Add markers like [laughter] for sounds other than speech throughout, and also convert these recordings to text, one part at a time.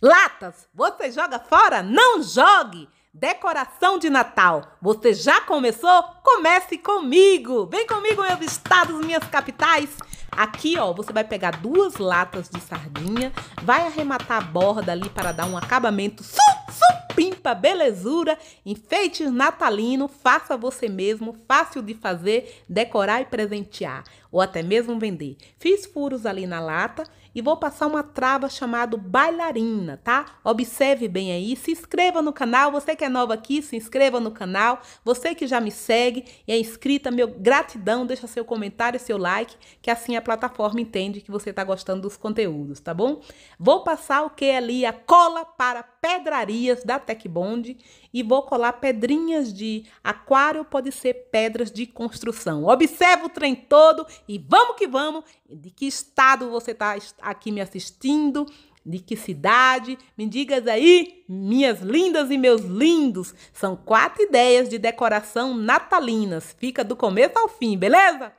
Latas, você joga fora? Não jogue! Decoração de Natal, você já começou? Comece comigo! Vem comigo, meus estados, minhas capitais! Aqui, ó, você vai pegar duas latas de sardinha, vai arrematar a borda ali para dar um acabamento su supimpa, belezura, enfeite natalino, faça você mesmo, fácil de fazer, decorar e presentear ou até mesmo vender. Fiz furos ali na lata e vou passar uma trava chamada bailarina, tá? Observe bem aí, se inscreva no canal, você que é nova aqui, se inscreva no canal, você que já me segue e é inscrita, meu gratidão, deixa seu comentário, seu like, que assim a plataforma entende que você está gostando dos conteúdos, tá bom? Vou passar o que ali? A cola para pedrarias da Tecbond e vou colar pedrinhas de aquário, pode ser pedras de construção. Observa o trem todo e vamos que vamos. De que estado você tá está aqui me assistindo? De que cidade? Me digas aí, minhas lindas e meus lindos. São quatro ideias de decoração natalinas. Fica do começo ao fim, beleza?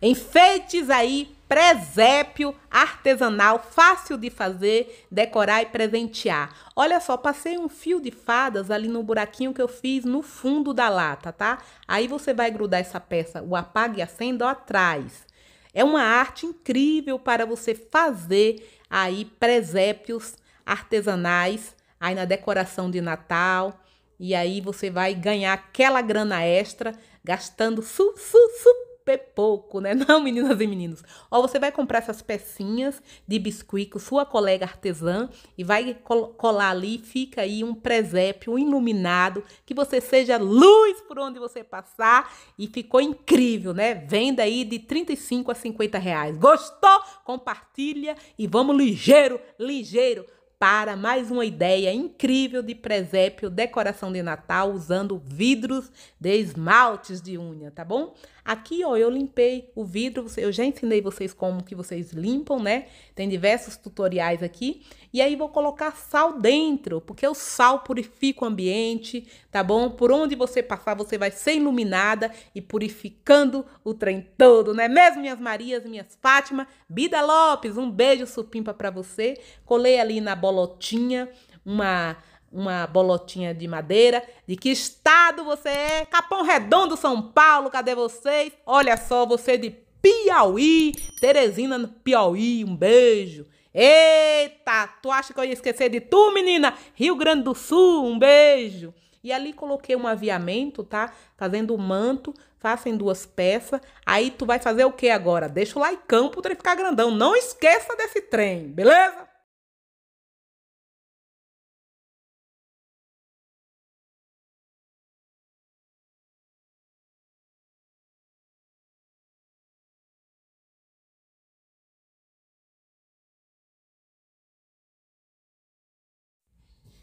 Enfeites aí, presépio artesanal, fácil de fazer, decorar e presentear. Olha só, passei um fio de fadas ali no buraquinho que eu fiz no fundo da lata, tá? Aí você vai grudar essa peça, o apague e acenda, ó, atrás. É uma arte incrível para você fazer aí presépios artesanais aí na decoração de Natal. E aí você vai ganhar aquela grana extra gastando su, su, su pouco, né? [laughs] Não, meninas e meninos. Ó, você vai comprar essas pecinhas de biscuit com sua colega artesã e vai colar ali, fica aí um presépio iluminado, que você seja luz por onde você passar e ficou incrível, né? Venda aí de 35 a 50 reais. Gostou? Compartilha e vamos ligeiro, ligeiro para mais uma ideia incrível de presépio, decoração de Natal usando vidros de esmaltes de unha, tá bom? Aqui, ó, eu limpei o vidro, eu já ensinei vocês como que vocês limpam, né? Tem diversos tutoriais aqui. E aí vou colocar sal dentro, porque o sal purifica o ambiente, tá bom? Por onde você passar, você vai ser iluminada e purificando o trem todo, não é mesmo, minhas Marias, minhas Fátima? Bida Lopes, um beijo supimpa para você. Colei ali na bolotinha uma uma bolotinha de madeira. De que estado você é? Capão Redondo, São Paulo, cadê vocês? Olha só, você é de Piauí, Teresina no Piauí, um beijo. Eita, tu acha que eu ia esquecer de tu, menina? Rio Grande do Sul, um beijo. E ali coloquei um aviamento, tá? Fazendo o manto, faça em duas peças. Aí tu vai fazer o que agora? Deixa o laicão pro trem ficar grandão. Não esqueça desse trem, beleza?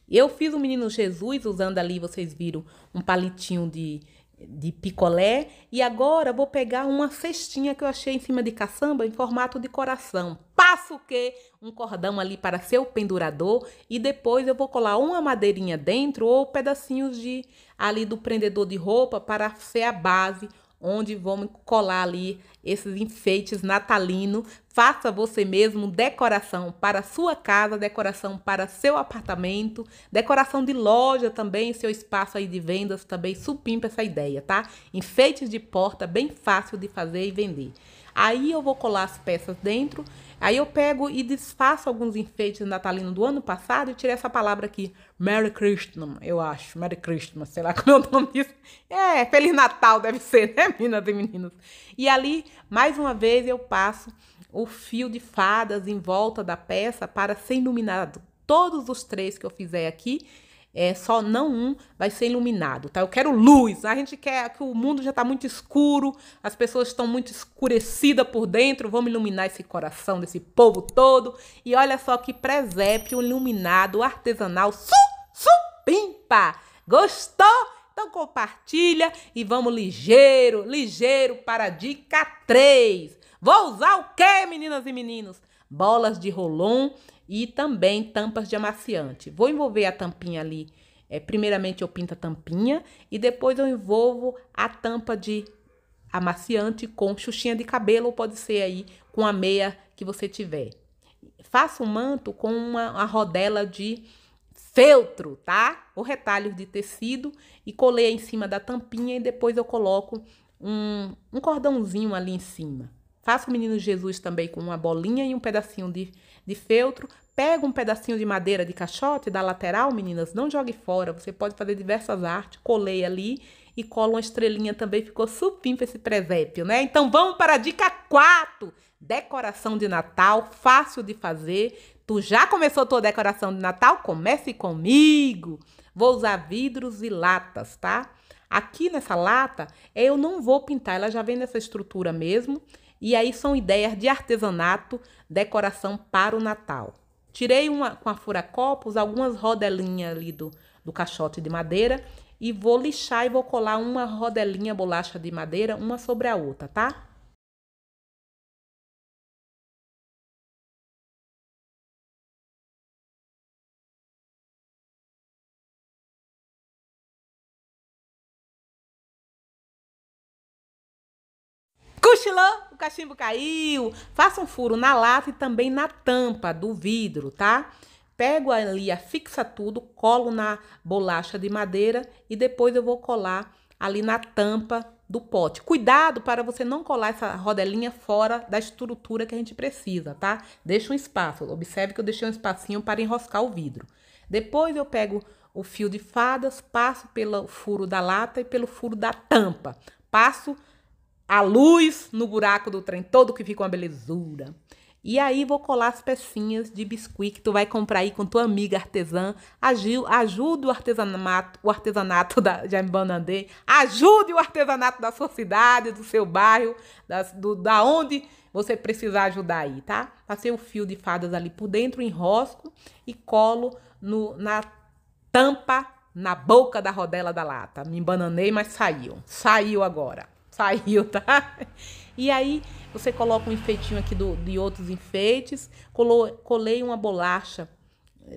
Eu fiz o Menino Jesus usando ali, vocês viram, um palitinho de, de picolé. E agora vou pegar uma cestinha que eu achei em cima de caçamba em formato de coração. Passo o quê? Um cordão ali para ser o pendurador. E depois eu vou colar uma madeirinha dentro ou pedacinhos de ali do prendedor de roupa para ser a base onde vamos colar ali esses enfeites natalino Faça você mesmo decoração para sua casa, decoração para seu apartamento, decoração de loja também, seu espaço aí de vendas também supimpa essa ideia, tá? Enfeites de porta, bem fácil de fazer e vender. Aí eu vou colar as peças dentro, aí eu pego e desfaço alguns enfeites natalinos do ano passado e tirei essa palavra aqui, Merry Christmas, eu acho, Merry Christmas, sei lá [laughs] como é o nome disso. É, Feliz Natal deve ser, né, [laughs] meninas e meninos? E ali, mais uma vez, eu passo o o fio de fadas em volta da peça para ser iluminado. Todos os três que eu fizer aqui, é só não um vai ser iluminado, tá? Eu quero luz. A gente quer que o mundo já está muito escuro, as pessoas estão muito escurecidas por dentro. Vamos iluminar esse coração desse povo todo. E olha só que presépio iluminado artesanal su pimpa! Gostou? Então compartilha e vamos ligeiro, ligeiro para a dica 3. Vou usar o que, meninas e meninos? Bolas de rolon e também tampas de amaciante. Vou envolver a tampinha ali. É, primeiramente eu pinto a tampinha e depois eu envolvo a tampa de amaciante com xuxinha de cabelo ou pode ser aí com a meia que você tiver. Faça um manto com uma, uma rodela de feltro, tá? O retalho de tecido e colei em cima da tampinha e depois eu coloco um, um cordãozinho ali em cima. Faça o menino Jesus também com uma bolinha e um pedacinho de, de feltro. Pega um pedacinho de madeira de caixote da lateral, meninas, não jogue fora. Você pode fazer diversas artes, colei ali e cola uma estrelinha também. Ficou supimpa esse presépio, né? Então vamos para a dica 4: decoração de Natal, fácil de fazer. Tu já começou tua decoração de Natal? Comece comigo. Vou usar vidros e latas, tá? Aqui nessa lata, eu não vou pintar, ela já vem nessa estrutura mesmo. E aí são ideias de artesanato, decoração para o Natal. Tirei uma, com a furacopos algumas rodelinhas ali do, do caixote de madeira e vou lixar e vou colar uma rodelinha bolacha de madeira uma sobre a outra, tá? Cochilou, o cachimbo caiu. Faça um furo na lata e também na tampa do vidro, tá? Pego ali fixa tudo, colo na bolacha de madeira e depois eu vou colar ali na tampa do pote. Cuidado para você não colar essa rodelinha fora da estrutura que a gente precisa, tá? Deixa um espaço. Observe que eu deixei um espacinho para enroscar o vidro. Depois eu pego o fio de fadas, passo pelo furo da lata e pelo furo da tampa. Passo a luz no buraco do trem todo que fica uma belezura. E aí vou colar as pecinhas de biscuit que tu vai comprar aí com tua amiga artesã. Agil, ajuda o artesanato, o artesanato da Jaime Ajude o artesanato da sua cidade, do seu bairro, da, do, da onde você precisar ajudar aí, tá? Passei o um fio de fadas ali por dentro, enrosco e colo no, na tampa, na boca da rodela da lata. Me embananei, mas saiu. Saiu agora saiu, tá? E aí você coloca um enfeitinho aqui do, de outros enfeites, colo, colei uma bolacha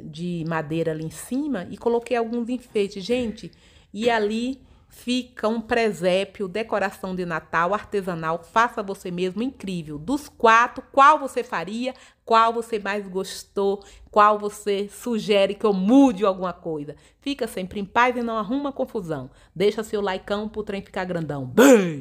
de madeira ali em cima e coloquei alguns enfeites, gente. E ali fica um presépio, decoração de Natal artesanal, faça você mesmo, incrível. Dos quatro, qual você faria? Qual você mais gostou? Qual você sugere que eu mude alguma coisa? Fica sempre em paz e não arruma confusão. Deixa seu like pro trem ficar grandão. Beijo!